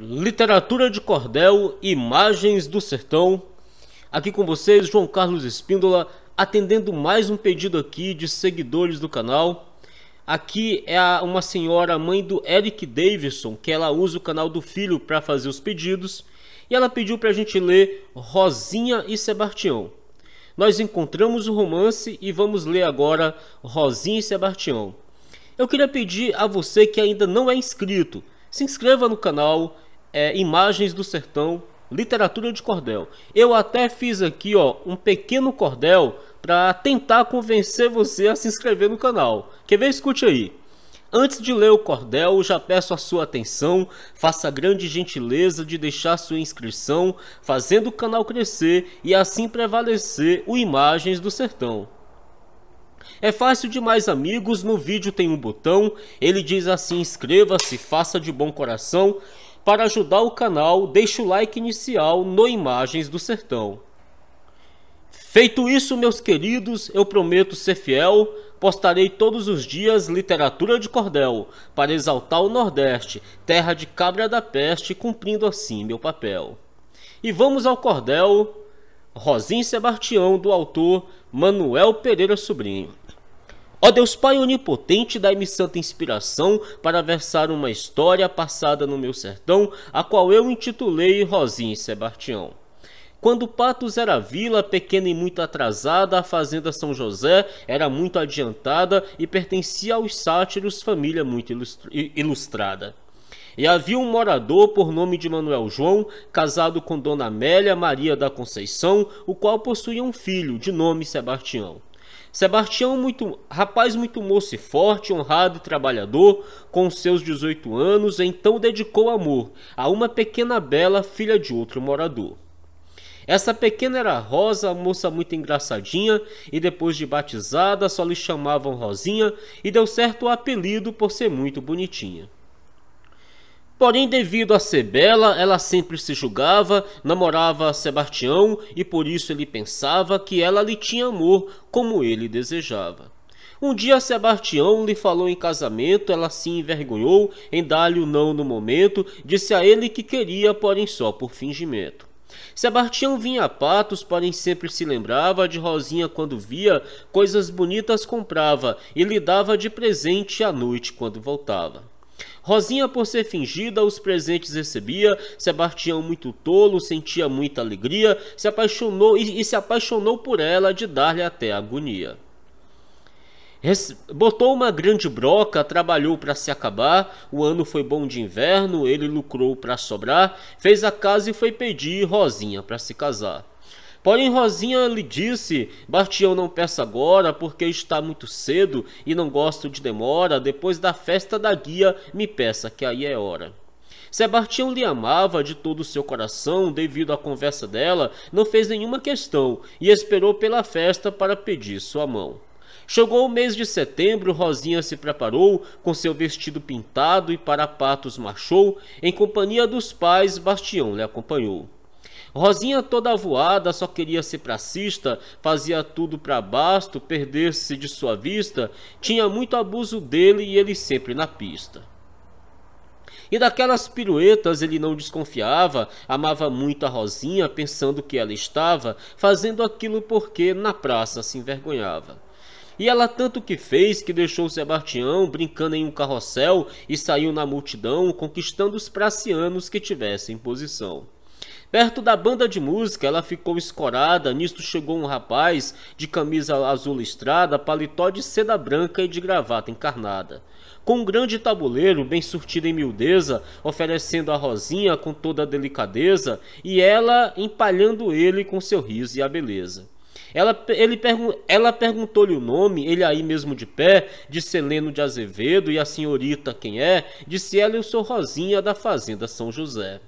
Literatura de Cordel, Imagens do Sertão. Aqui com vocês, João Carlos Espíndola, atendendo mais um pedido aqui de seguidores do canal. Aqui é uma senhora, mãe do Eric Davidson, que ela usa o canal do filho para fazer os pedidos. E ela pediu para a gente ler Rosinha e Sebastião. Nós encontramos o romance e vamos ler agora Rosinha e Sebastião. Eu queria pedir a você que ainda não é inscrito, se inscreva no canal, é, Imagens do Sertão, Literatura de Cordel. Eu até fiz aqui ó, um pequeno cordel para tentar convencer você a se inscrever no canal. Quer ver? Escute aí. Antes de ler o cordel, já peço a sua atenção, faça a grande gentileza de deixar sua inscrição, fazendo o canal crescer e assim prevalecer o Imagens do Sertão. É fácil demais, amigos. No vídeo tem um botão. Ele diz assim: inscreva-se, faça de bom coração. Para ajudar o canal, deixe o like inicial no Imagens do Sertão. Feito isso, meus queridos, eu prometo ser fiel, postarei todos os dias literatura de cordel, para exaltar o Nordeste, terra de cabra da peste, cumprindo assim meu papel. E vamos ao cordel Rosim Sebastião, do autor Manuel Pereira Sobrinho. Ó Deus Pai Onipotente, dai-me santa inspiração para versar uma história passada no meu sertão, a qual eu intitulei Rosinha e Sebastião. Quando Patos era vila, pequena e muito atrasada, a fazenda São José era muito adiantada e pertencia aos sátiros, família muito ilustrada. E havia um morador por nome de Manuel João, casado com Dona Amélia Maria da Conceição, o qual possuía um filho, de nome Sebastião. Sebastião, muito, rapaz muito moço e forte, honrado e trabalhador, com seus 18 anos, então dedicou amor a uma pequena bela, filha de outro morador. Essa pequena era Rosa, moça muito engraçadinha, e depois de batizada só lhe chamavam Rosinha, e deu certo o apelido por ser muito bonitinha. Porém, devido a ser bela, ela sempre se julgava, namorava Sebastião e por isso ele pensava que ela lhe tinha amor como ele desejava. Um dia Sebastião lhe falou em casamento, ela se envergonhou em dar-lhe o não no momento, disse a ele que queria, porém só por fingimento. Sebastião vinha a patos, porém sempre se lembrava de Rosinha quando via, coisas bonitas comprava e lhe dava de presente à noite quando voltava. Rosinha, por ser fingida, os presentes recebia. Sebastião, muito tolo, sentia muita alegria, se apaixonou e, e se apaixonou por ela de dar-lhe até agonia. Botou uma grande broca, trabalhou para se acabar. O ano foi bom de inverno, ele lucrou para sobrar. Fez a casa e foi pedir Rosinha para se casar. Porém, Rosinha lhe disse: Bastião não peça agora, porque está muito cedo e não gosto de demora. Depois da festa da guia, me peça, que aí é hora. Sebastião lhe amava de todo o seu coração, devido à conversa dela, não fez nenhuma questão e esperou pela festa para pedir sua mão. Chegou o mês de setembro, Rosinha se preparou com seu vestido pintado e para patos marchou, em companhia dos pais, Bastião lhe acompanhou. Rosinha toda voada, só queria ser pracista, fazia tudo para basto, perder-se de sua vista, tinha muito abuso dele e ele sempre na pista. E daquelas piruetas ele não desconfiava, amava muito a Rosinha, pensando que ela estava fazendo aquilo porque na praça se envergonhava. E ela tanto que fez que deixou Sebastião brincando em um carrossel e saiu na multidão, conquistando os pracianos que tivessem posição. Perto da banda de música, ela ficou escorada. Nisto chegou um rapaz de camisa azul listrada, paletó de seda branca e de gravata encarnada. Com um grande tabuleiro, bem surtido em miudeza, oferecendo a Rosinha com toda a delicadeza, e ela empalhando ele com seu riso e a beleza. Ela, ele pergun ela perguntou-lhe o nome, ele aí mesmo de pé, de Seleno de Azevedo e a senhorita quem é, disse ela eu sou Rosinha da Fazenda São José.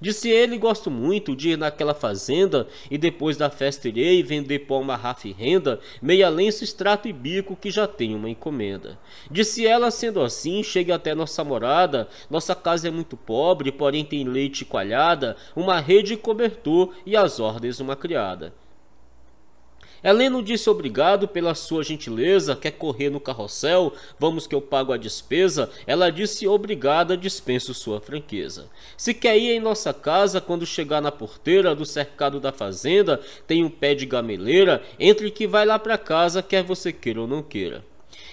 Disse ele: Gosto muito de ir naquela fazenda e depois da festa irei vender pó uma e renda, meia lenço, extrato e bico que já tenho uma encomenda. Disse ela: Sendo assim, chegue até nossa morada. Nossa casa é muito pobre, porém tem leite coalhada, uma rede e cobertor e às ordens uma criada. Heleno disse obrigado pela sua gentileza, quer correr no carrossel, vamos que eu pago a despesa. Ela disse obrigada, dispenso sua franqueza. Se quer ir em nossa casa, quando chegar na porteira do cercado da fazenda, tem um pé de gameleira, entre que vai lá pra casa, quer você queira ou não queira.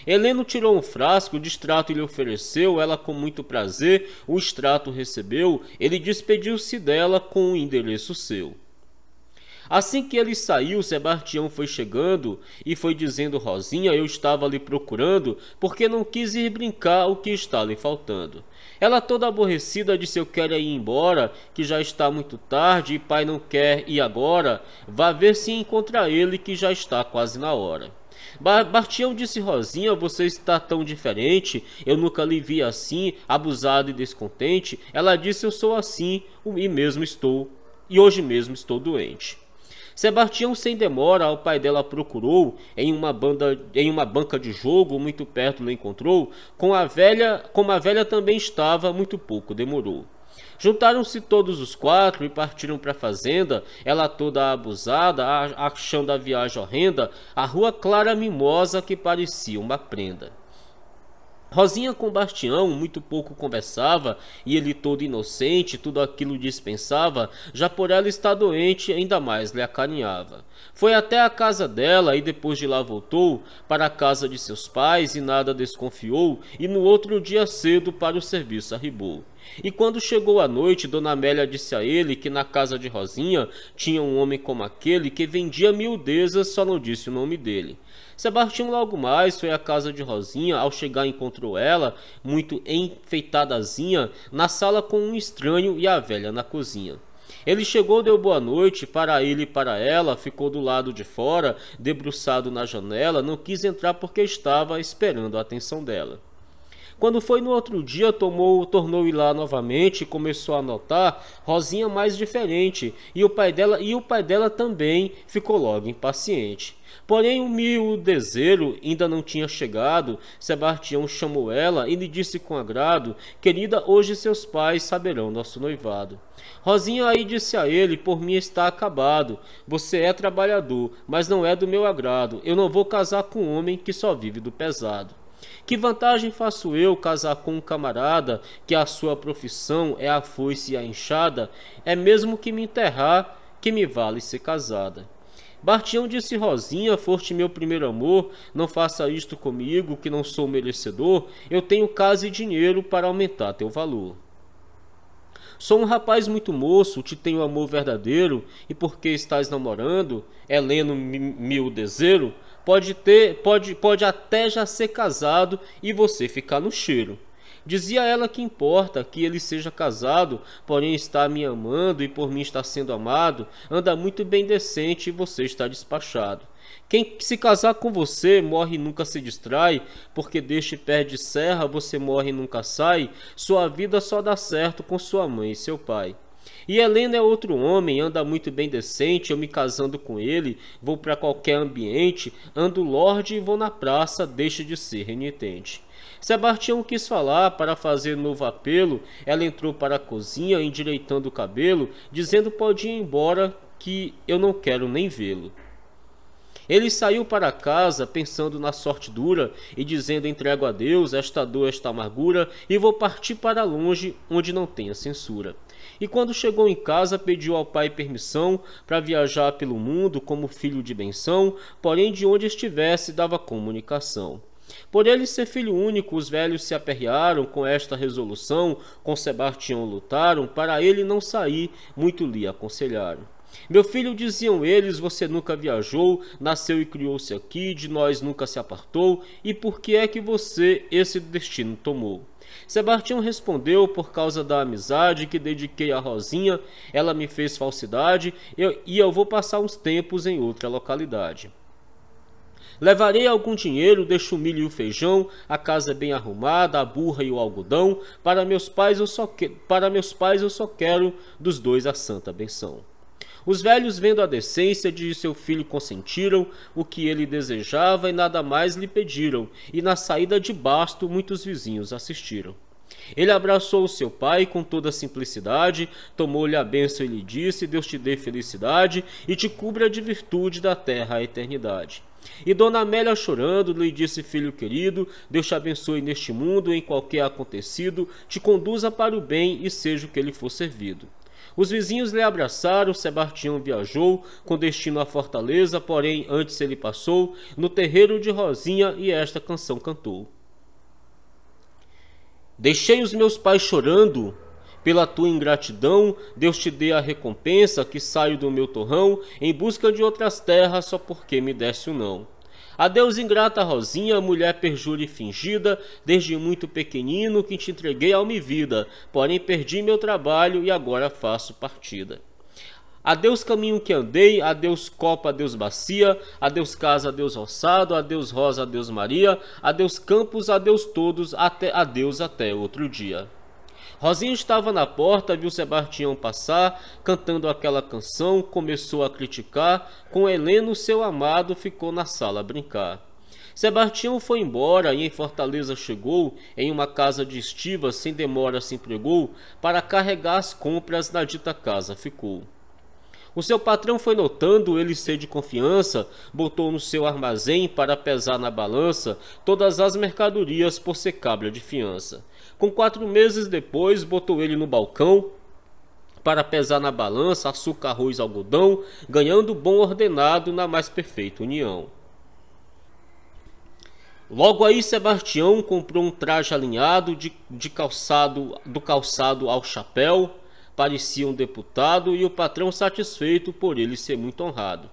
Heleno tirou um frasco, de extrato lhe ofereceu, ela com muito prazer o extrato recebeu, ele despediu-se dela com o endereço seu. Assim que ele saiu, Sebastião foi chegando e foi dizendo: Rosinha, eu estava lhe procurando porque não quis ir brincar o que está lhe faltando. Ela toda aborrecida disse: Eu quero ir embora, que já está muito tarde e pai não quer ir agora. Vá ver se encontra ele, que já está quase na hora. Bartião disse: Rosinha, você está tão diferente. Eu nunca lhe vi assim, abusada e descontente. Ela disse: Eu sou assim e mesmo estou. E hoje mesmo estou doente. Sebastião sem demora o pai dela procurou em uma banda em uma banca de jogo muito perto não encontrou, com a velha, como a velha também estava muito pouco demorou. Juntaram-se todos os quatro e partiram para a fazenda, ela toda abusada, achando a viagem horrenda, a rua clara mimosa que parecia uma prenda. Rosinha com Bastião muito pouco conversava, e ele todo inocente, tudo aquilo dispensava, já por ela estar doente, ainda mais lhe acarinhava. Foi até a casa dela e depois de lá voltou para a casa de seus pais e nada desconfiou, e no outro dia cedo para o serviço arribou. E quando chegou a noite, Dona Amélia disse a ele que na casa de Rosinha tinha um homem como aquele que vendia miudezas, só não disse o nome dele. Sebastião logo mais foi à casa de Rosinha. Ao chegar, encontrou ela, muito enfeitadazinha, na sala com um estranho e a velha na cozinha. Ele chegou, deu boa noite para ele e para ela, ficou do lado de fora, debruçado na janela, não quis entrar porque estava esperando a atenção dela. Quando foi no outro dia, tomou, tornou ir lá novamente e começou a notar Rosinha mais diferente, e o pai dela e o pai dela também ficou logo impaciente. Porém, o mil miudezeiro ainda não tinha chegado. Sebastião chamou ela e lhe disse com agrado: Querida, hoje seus pais saberão nosso noivado. Rosinha aí disse a ele: Por mim está acabado. Você é trabalhador, mas não é do meu agrado. Eu não vou casar com um homem que só vive do pesado. Que vantagem faço eu casar com um camarada que a sua profissão é a foice e a enxada? É mesmo que me enterrar que me vale ser casada. Bartião disse: Rosinha, foste meu primeiro amor, não faça isto comigo, que não sou merecedor, eu tenho casa e dinheiro para aumentar teu valor. Sou um rapaz muito moço, te tenho amor verdadeiro, e porque estás namorando, Heleno Mildezeiro, pode ter, pode, pode até já ser casado e você ficar no cheiro. Dizia ela que importa que ele seja casado, porém está me amando e por mim está sendo amado, anda muito bem decente e você está despachado. Quem se casar com você morre e nunca se distrai, porque deste pé de serra você morre e nunca sai, sua vida só dá certo com sua mãe e seu pai. E Helena é outro homem, anda muito bem decente, eu me casando com ele, vou para qualquer ambiente, ando lorde e vou na praça, deixa de ser renitente. Sebastião quis falar para fazer novo apelo, ela entrou para a cozinha, endireitando o cabelo, dizendo pode ir embora, que eu não quero nem vê-lo. Ele saiu para casa pensando na sorte dura e dizendo: Entrego a Deus esta dor, esta amargura, e vou partir para longe onde não tenha censura e quando chegou em casa pediu ao pai permissão para viajar pelo mundo como filho de benção, porém de onde estivesse dava comunicação. Por ele ser filho único, os velhos se aperrearam com esta resolução, com Sebastião lutaram, para ele não sair, muito lhe aconselharam. Meu filho, diziam eles, você nunca viajou, nasceu e criou-se aqui, de nós nunca se apartou, e por que é que você esse destino tomou? Sebastião respondeu por causa da amizade que dediquei a Rosinha, ela me fez falsidade eu, e eu vou passar uns tempos em outra localidade. Levarei algum dinheiro, deixo o milho e o feijão, a casa bem arrumada, a burra e o algodão. Para meus pais eu só, que... Para meus pais eu só quero dos dois a santa benção. Os velhos, vendo a decência de seu filho, consentiram o que ele desejava e nada mais lhe pediram, e na saída de basto muitos vizinhos assistiram. Ele abraçou seu pai com toda a simplicidade, tomou-lhe a bênção e lhe disse: Deus te dê felicidade e te cubra de virtude da terra à eternidade. E Dona Amélia, chorando, lhe disse: Filho querido, Deus te abençoe neste mundo, em qualquer acontecido, te conduza para o bem e seja o que lhe for servido. Os vizinhos lhe abraçaram, Sebastião viajou com destino à Fortaleza, porém antes ele passou no terreiro de Rosinha e esta canção cantou. Deixei os meus pais chorando, pela tua ingratidão, Deus te dê a recompensa que saio do meu torrão em busca de outras terras só porque me desse o um não. Adeus ingrata Rosinha, mulher perjura e fingida, desde muito pequenino que te entreguei alma e vida, porém perdi meu trabalho e agora faço partida. Adeus caminho que andei, adeus copa, adeus bacia, adeus casa, adeus roçado, adeus rosa, adeus Maria, adeus campos, adeus todos, até adeus até outro dia. Rosinha estava na porta, viu Sebastião passar, cantando aquela canção, começou a criticar. Com Heleno, seu amado, ficou na sala a brincar. Sebastião foi embora e em Fortaleza chegou, em uma casa de estiva, sem demora se empregou, para carregar as compras na dita casa ficou. O seu patrão foi notando ele ser de confiança, botou no seu armazém para pesar na balança todas as mercadorias por ser cabra de fiança. Com quatro meses depois, botou ele no balcão para pesar na balança açúcar, arroz, algodão, ganhando bom ordenado na mais perfeita união. Logo aí, Sebastião comprou um traje alinhado de, de calçado do calçado ao chapéu parecia um deputado e o patrão satisfeito por ele ser muito honrado.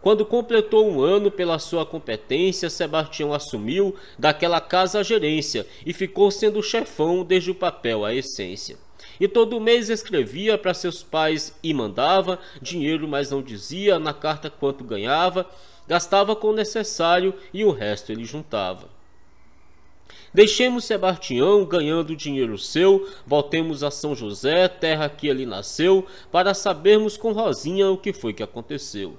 Quando completou um ano pela sua competência, Sebastião assumiu daquela casa a gerência e ficou sendo chefão desde o papel à essência. E todo mês escrevia para seus pais e mandava dinheiro, mas não dizia na carta quanto ganhava, gastava com o necessário e o resto ele juntava. Deixemos Sebastião ganhando dinheiro seu, voltemos a São José, terra que ele nasceu, para sabermos com Rosinha o que foi que aconteceu.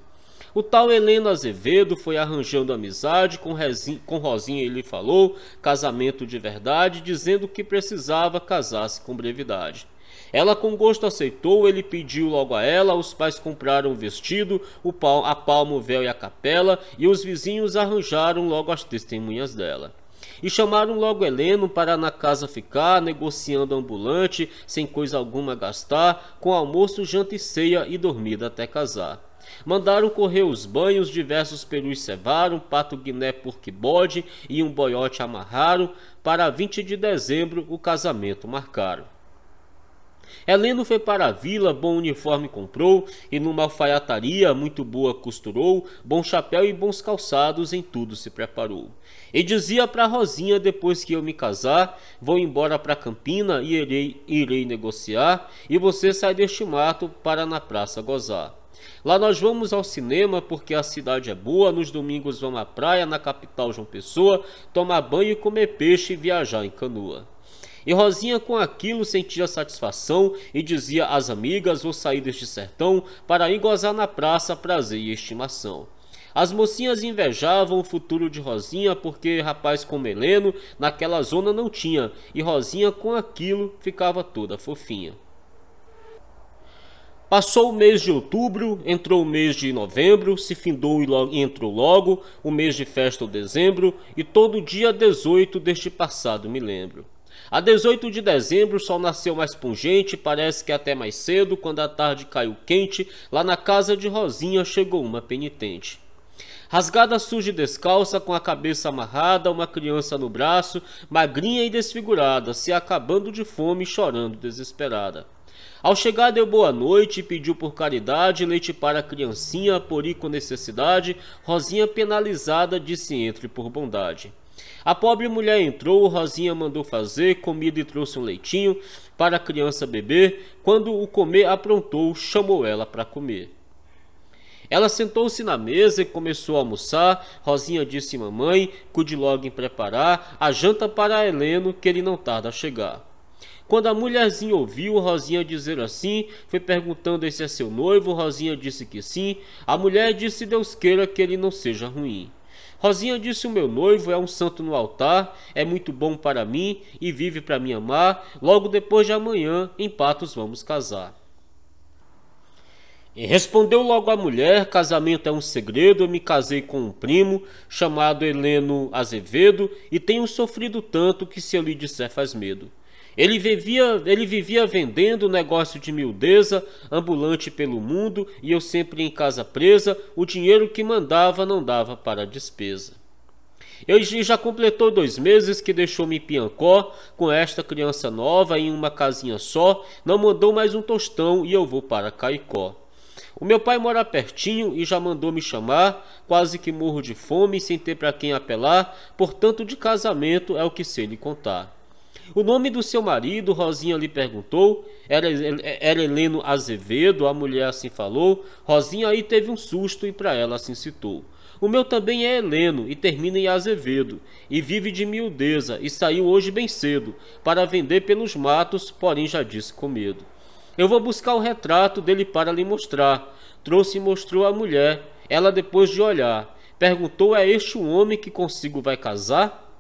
O tal Heleno Azevedo foi arranjando amizade com, Rezinha, com Rosinha, ele falou, casamento de verdade, dizendo que precisava casar-se com brevidade. Ela com gosto aceitou, ele pediu logo a ela, os pais compraram o vestido, o pal a palma, o véu e a capela, e os vizinhos arranjaram logo as testemunhas dela. E chamaram logo Heleno para na casa ficar, negociando ambulante, sem coisa alguma gastar, com almoço, janta e ceia e dormida até casar. Mandaram correr os banhos, diversos perus cevaram, pato guiné por bode e um boiote amarraram, para 20 de dezembro o casamento marcaram. Heleno foi para a vila, bom uniforme comprou, e numa alfaiataria muito boa costurou, bom chapéu e bons calçados em tudo se preparou. E dizia para Rosinha depois que eu me casar, vou embora para Campina e irei, irei negociar, e você sai deste mato para na praça gozar. Lá nós vamos ao cinema porque a cidade é boa, nos domingos vamos à praia, na capital João Pessoa, tomar banho, comer peixe e viajar em canoa. E Rosinha com aquilo sentia satisfação e dizia às amigas vou sair deste sertão para ir gozar na praça prazer e estimação. As mocinhas invejavam o futuro de Rosinha porque rapaz com meleno naquela zona não tinha, e Rosinha com aquilo ficava toda fofinha. Passou o mês de outubro, entrou o mês de novembro, se findou e, logo, entrou logo o mês de festa o dezembro, e todo dia 18 deste passado me lembro. A 18 de dezembro, o sol nasceu mais pungente, parece que até mais cedo, quando a tarde caiu quente, lá na casa de Rosinha chegou uma penitente. Rasgada surge descalça, com a cabeça amarrada, uma criança no braço, magrinha e desfigurada, se acabando de fome e chorando desesperada. Ao chegar deu boa noite e pediu por caridade leite para a criancinha, por ir com necessidade, Rosinha penalizada disse entre por bondade. A pobre mulher entrou, Rosinha mandou fazer comida e trouxe um leitinho para a criança beber. Quando o comer aprontou, chamou ela para comer. Ela sentou-se na mesa e começou a almoçar. Rosinha disse: Mamãe, cuide logo em preparar a janta para Heleno, que ele não tarda a chegar. Quando a mulherzinha ouviu Rosinha dizer assim, foi perguntando se é seu noivo. Rosinha disse que sim. A mulher disse: Deus queira que ele não seja ruim. Rosinha disse: O meu noivo é um santo no altar, é muito bom para mim e vive para me amar. Logo depois de amanhã, em Patos, vamos casar. E respondeu logo a mulher: Casamento é um segredo. Eu me casei com um primo chamado Heleno Azevedo e tenho sofrido tanto que, se eu lhe disser, faz medo. Ele vivia, ele vivia vendendo negócio de miudeza, ambulante pelo mundo e eu sempre em casa presa, o dinheiro que mandava não dava para a despesa. Ele já completou dois meses que deixou-me em Piancó, com esta criança nova em uma casinha só, não mandou mais um tostão e eu vou para Caicó. O meu pai mora pertinho e já mandou me chamar, quase que morro de fome sem ter para quem apelar, portanto de casamento é o que sei lhe contar. O nome do seu marido, Rosinha lhe perguntou. Era, era Heleno Azevedo, a mulher assim falou. Rosinha aí teve um susto e para ela assim citou. O meu também é Heleno e termina em Azevedo, e vive de miudeza e saiu hoje bem cedo para vender pelos matos, porém já disse com medo. Eu vou buscar o retrato dele para lhe mostrar. Trouxe e mostrou à mulher. Ela depois de olhar, perguntou: "É este o homem que consigo vai casar?"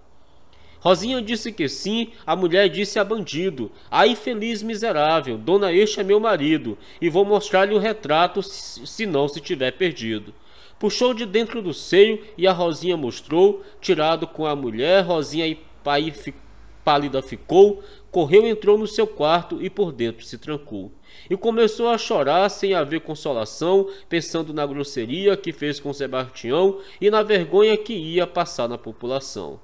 Rosinha disse que sim, a mulher disse a bandido. A infeliz miserável, dona este é meu marido, e vou mostrar-lhe o retrato se não se tiver perdido. Puxou de dentro do seio e a Rosinha mostrou, tirado com a mulher, Rosinha aí pálida ficou, correu, entrou no seu quarto e por dentro se trancou. E começou a chorar sem haver consolação, pensando na grosseria que fez com Sebastião e na vergonha que ia passar na população.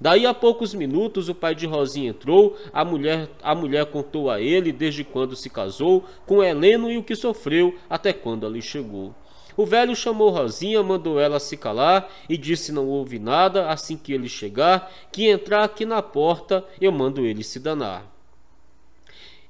Daí a poucos minutos o pai de Rosinha entrou, a mulher, a mulher contou a ele desde quando se casou com Heleno e o que sofreu até quando ali chegou. O velho chamou Rosinha, mandou ela se calar e disse não houve nada assim que ele chegar, que entrar aqui na porta eu mando ele se danar.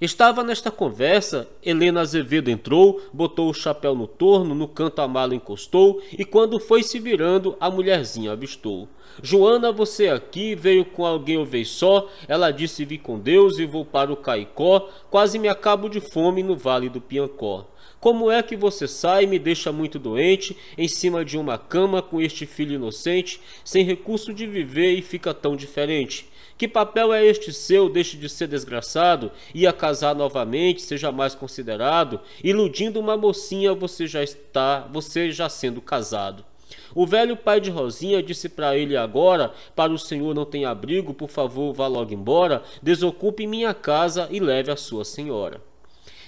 Estava nesta conversa, Helena Azevedo entrou, botou o chapéu no torno, no canto a mala encostou e quando foi se virando, a mulherzinha avistou. Joana, você é aqui, veio com alguém ou veio só? Ela disse, vi com Deus e vou para o Caicó, quase me acabo de fome no Vale do Piancó. Como é que você sai e me deixa muito doente, em cima de uma cama com este filho inocente, sem recurso de viver e fica tão diferente? Que papel é este seu? Deixe de ser desgraçado, ia casar novamente, seja mais considerado. Iludindo uma mocinha, você já está, você já sendo casado. O velho pai de Rosinha disse para ele agora: Para o senhor não tem abrigo, por favor, vá logo embora, desocupe minha casa e leve a sua senhora.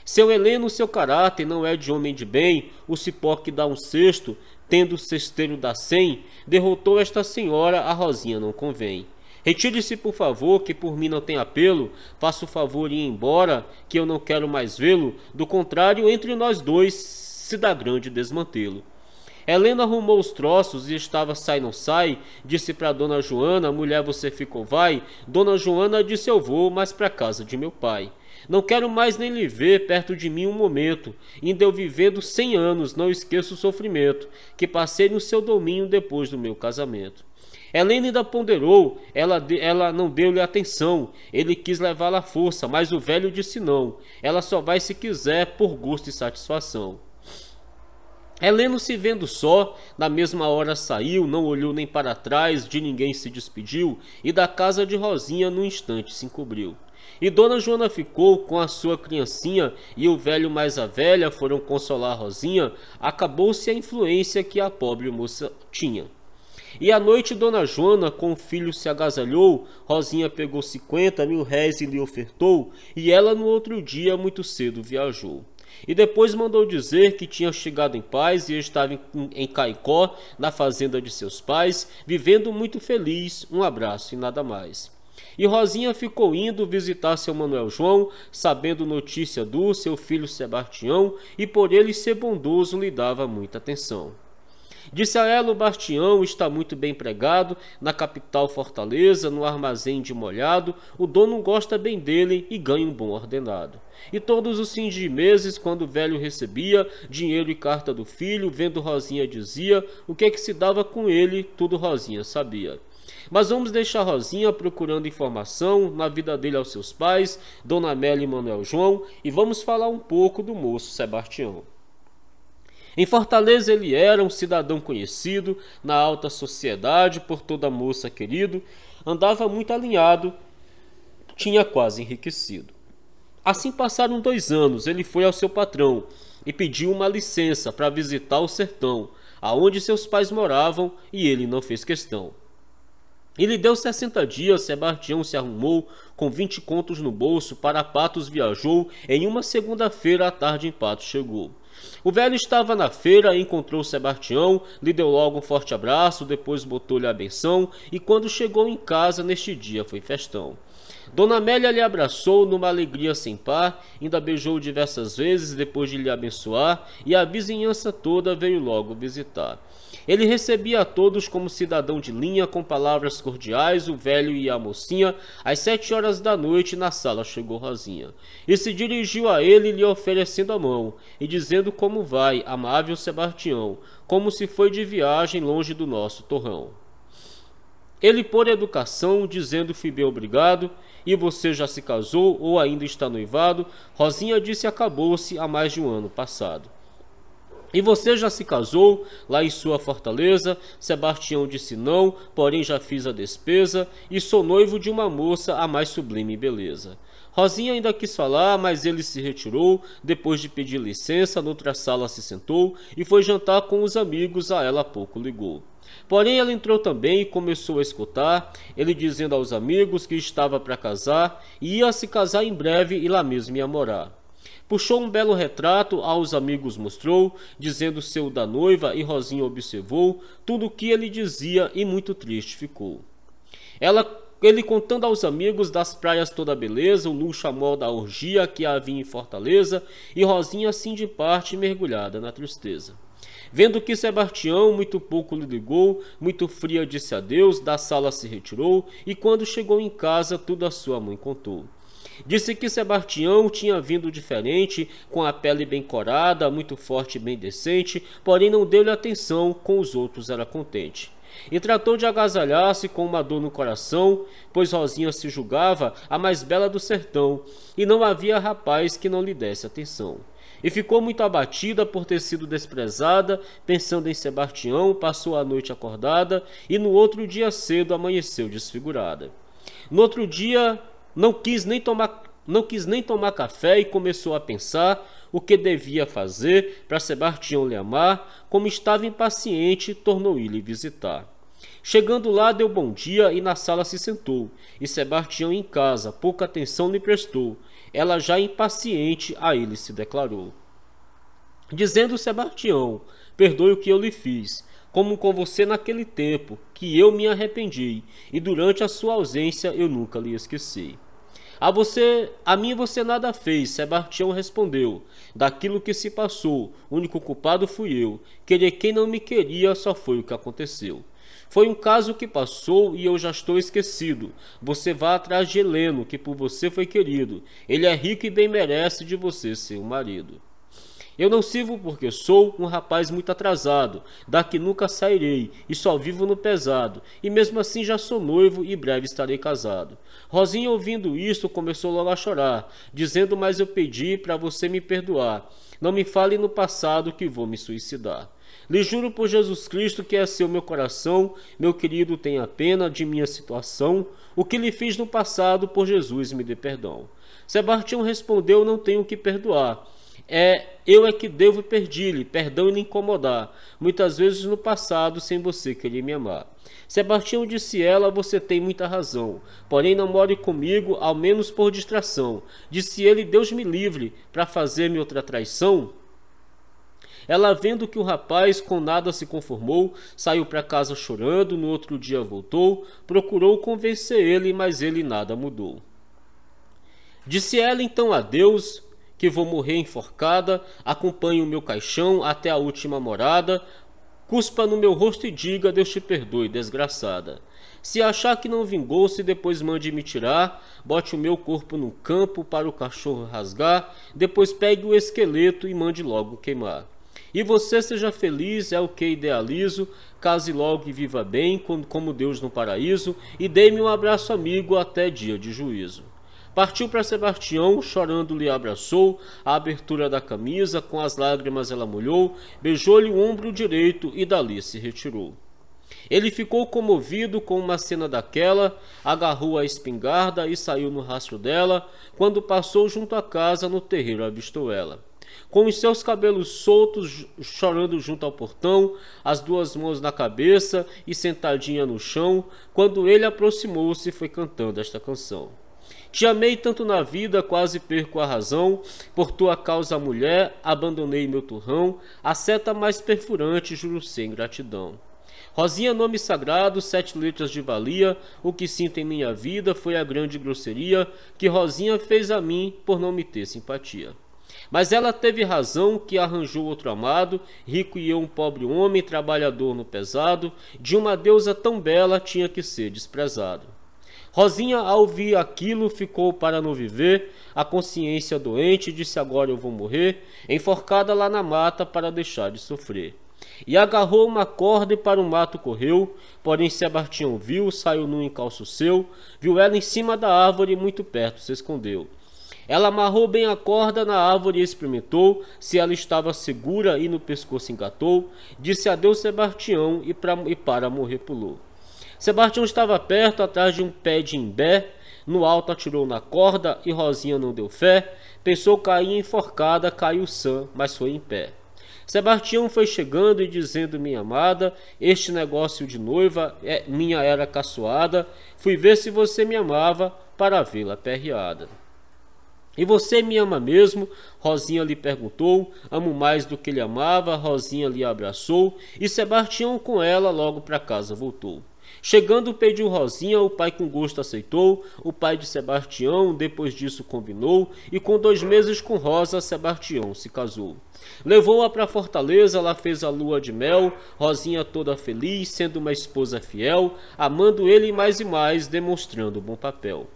Seu Heleno, seu caráter não é de homem de bem, o cipó que dá um cesto, tendo o cesteiro da cem, derrotou esta senhora, a Rosinha não convém. Retire-se, por favor, que por mim não tem apelo. Faça o favor e ir embora, que eu não quero mais vê-lo. Do contrário, entre nós dois, se dá grande desmantelo. Helena arrumou os troços e estava sai não sai. Disse para Dona Joana: mulher, você ficou, vai. Dona Joana disse: eu vou, mas para casa de meu pai. Não quero mais nem lhe ver perto de mim um momento. Ainda eu vivendo cem anos, não esqueço o sofrimento que passei no seu domínio depois do meu casamento. Helena ainda ponderou, ela, ela não deu-lhe atenção. Ele quis levá-la à força, mas o velho disse não. Ela só vai se quiser, por gosto e satisfação. Helena se vendo só, na mesma hora saiu, não olhou nem para trás, de ninguém se despediu e da casa de Rosinha no instante se encobriu. E Dona Joana ficou com a sua criancinha e o velho mais a velha foram consolar Rosinha, acabou-se a influência que a pobre moça tinha. E à noite, Dona Joana com o filho se agasalhou, Rosinha pegou cinquenta mil réis e lhe ofertou, e ela no outro dia muito cedo viajou. E depois mandou dizer que tinha chegado em paz e estava em Caicó, na fazenda de seus pais, vivendo muito feliz, um abraço e nada mais. E Rosinha ficou indo visitar seu Manuel João, sabendo notícia do seu filho Sebastião, e por ele ser bondoso lhe dava muita atenção. Disse a ela: o bastião está muito bem pregado, na capital Fortaleza, no armazém de molhado, o dono gosta bem dele e ganha um bom ordenado. E todos os fins de meses, quando o velho recebia dinheiro e carta do filho, vendo Rosinha dizia: o que é que se dava com ele, tudo Rosinha sabia. Mas vamos deixar Rosinha procurando informação na vida dele aos seus pais, Dona Amélia e Manuel João, e vamos falar um pouco do moço Sebastião. Em Fortaleza ele era um cidadão conhecido na alta sociedade por toda moça querido, andava muito alinhado, tinha quase enriquecido. Assim passaram dois anos, ele foi ao seu patrão e pediu uma licença para visitar o sertão, aonde seus pais moravam, e ele não fez questão. Ele deu 60 dias, Sebastião se arrumou, com 20 contos no bolso, para Patos viajou, em uma segunda-feira à tarde em Patos chegou. O velho estava na feira, e encontrou Sebastião, lhe deu logo um forte abraço, depois botou-lhe a benção e quando chegou em casa neste dia foi festão. Dona Amélia lhe abraçou numa alegria sem par, ainda beijou diversas vezes depois de lhe abençoar, e a vizinhança toda veio logo visitar. Ele recebia a todos como cidadão de linha, com palavras cordiais, o velho e a mocinha. Às sete horas da noite, na sala chegou Rosinha, e se dirigiu a ele, lhe oferecendo a mão, e dizendo como vai, amável Sebastião, como se foi de viagem longe do nosso torrão. Ele, por educação, dizendo fui bem obrigado, e você já se casou ou ainda está noivado, Rosinha disse acabou-se há mais de um ano passado. E você já se casou lá em sua fortaleza? Sebastião disse não, porém já fiz a despesa e sou noivo de uma moça a mais sublime beleza. Rosinha ainda quis falar, mas ele se retirou. Depois de pedir licença, noutra sala se sentou e foi jantar com os amigos. A ela pouco ligou. Porém, ela entrou também e começou a escutar, ele dizendo aos amigos que estava para casar, e ia se casar em breve e lá mesmo ia morar. Puxou um belo retrato, aos amigos mostrou, dizendo seu da noiva, e Rosinha observou tudo o que ele dizia e muito triste ficou. Ela ele contando aos amigos das praias toda a beleza, o luxo amor da orgia que havia em Fortaleza, e Rosinha assim de parte mergulhada na tristeza. Vendo que Sebastião muito pouco lhe ligou, muito fria disse adeus, da sala se retirou, e quando chegou em casa tudo a sua mãe contou. Disse que Sebastião tinha vindo diferente, com a pele bem corada, muito forte e bem decente, porém não deu-lhe atenção, com os outros era contente. E tratou de agasalhar-se com uma dor no coração, pois Rosinha se julgava a mais bela do sertão, e não havia rapaz que não lhe desse atenção e ficou muito abatida por ter sido desprezada, pensando em Sebastião, passou a noite acordada e no outro dia cedo amanheceu desfigurada. No outro dia não quis nem tomar, não quis nem tomar café e começou a pensar o que devia fazer para Sebastião lhe amar, como estava impaciente, tornou-lhe -lhe visitar. Chegando lá, deu bom dia e na sala se sentou, e Sebastião em casa pouca atenção lhe prestou. Ela já impaciente a ele se declarou. Dizendo Sebastião, perdoe o que eu lhe fiz, como com você naquele tempo, que eu me arrependi, e durante a sua ausência eu nunca lhe esqueci. A você, a mim você nada fez, Sebastião respondeu. Daquilo que se passou, o único culpado fui eu. Querer quem não me queria só foi o que aconteceu. Foi um caso que passou e eu já estou esquecido. Você vá atrás de Heleno, que por você foi querido. Ele é rico e bem merece de você ser o marido. Eu não sirvo porque sou um rapaz muito atrasado, daqui nunca sairei e só vivo no pesado, e mesmo assim já sou noivo e breve estarei casado. Rosinha, ouvindo isso, começou logo a chorar, dizendo: Mas eu pedi para você me perdoar. Não me fale no passado que vou me suicidar. Lhe juro por Jesus Cristo que é seu meu coração, meu querido, tenha pena de minha situação. O que lhe fiz no passado, por Jesus me dê perdão. Sebastião respondeu: Não tenho que perdoar é eu é que devo perdi lhe perdão e lhe incomodar, muitas vezes no passado, sem você querer me amar. Sebastião disse ela: Você tem muita razão, porém não more comigo, ao menos por distração. Disse ele: Deus me livre, para fazer-me outra traição? Ela, vendo que o rapaz com nada se conformou, saiu para casa chorando, no outro dia voltou, procurou convencer ele, mas ele nada mudou. Disse ela então a Deus: que vou morrer enforcada, acompanhe o meu caixão até a última morada, cuspa no meu rosto e diga: Deus te perdoe, desgraçada. Se achar que não vingou-se, depois mande me tirar, bote o meu corpo no campo para o cachorro rasgar, depois pegue o esqueleto e mande logo queimar. E você seja feliz, é o que idealizo. Case logo e viva bem, como Deus no paraíso. E dê-me um abraço amigo até dia de juízo. Partiu para Sebastião, chorando lhe abraçou, a abertura da camisa, com as lágrimas ela molhou, beijou-lhe o ombro direito e dali se retirou. Ele ficou comovido com uma cena daquela, agarrou a espingarda e saiu no rastro dela, quando passou junto à casa, no terreiro avistou ela. Com os seus cabelos soltos, chorando junto ao portão, as duas mãos na cabeça e sentadinha no chão, quando ele aproximou-se, foi cantando esta canção. Te amei tanto na vida, quase perco a razão. Por tua causa, mulher, abandonei meu turrão. A seta mais perfurante, juro sem gratidão. Rosinha, nome sagrado, sete letras de valia. O que sinto em minha vida foi a grande grosseria que Rosinha fez a mim por não me ter simpatia. Mas ela teve razão que arranjou outro amado, rico e eu um pobre homem, trabalhador no pesado, de uma deusa tão bela tinha que ser desprezado. Rosinha, ao ouvir aquilo, ficou para não viver, a consciência doente disse: Agora eu vou morrer, enforcada lá na mata para deixar de sofrer. E agarrou uma corda e para o mato correu, porém Sebastião viu, saiu num encalço seu, viu ela em cima da árvore e muito perto se escondeu. Ela amarrou bem a corda na árvore e experimentou se ela estava segura e no pescoço engatou, disse adeus Sebastião e, pra, e para morrer pulou. Sebastião estava perto, atrás de um pé de imbé. No alto atirou na corda e Rosinha não deu fé. Pensou cair enforcada, caiu sã, mas foi em pé. Sebastião foi chegando e dizendo: Minha amada, este negócio de noiva é minha era caçoada. Fui ver se você me amava para vê-la perreada. E você me ama mesmo? Rosinha lhe perguntou. Amo mais do que ele amava. Rosinha lhe abraçou e Sebastião com ela logo para casa voltou. Chegando, pediu Rosinha, o pai com gosto aceitou, o pai de Sebastião depois disso combinou, e com dois meses com Rosa, Sebastião se casou. Levou-a para Fortaleza, lá fez a lua de mel, Rosinha toda feliz, sendo uma esposa fiel, amando ele mais e mais, demonstrando bom papel.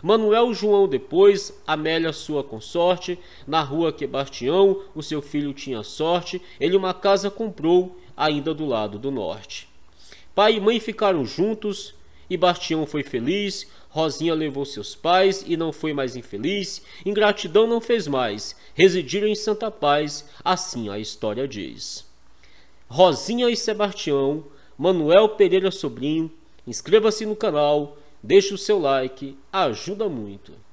Manuel João depois, Amélia sua consorte, na rua que Bastião, o seu filho tinha sorte, ele uma casa comprou, ainda do lado do norte. Pai e mãe ficaram juntos e Bastião foi feliz. Rosinha levou seus pais e não foi mais infeliz. Ingratidão não fez mais. Residiram em santa paz, assim a história diz. Rosinha e Sebastião, Manuel Pereira Sobrinho, inscreva-se no canal, deixe o seu like, ajuda muito.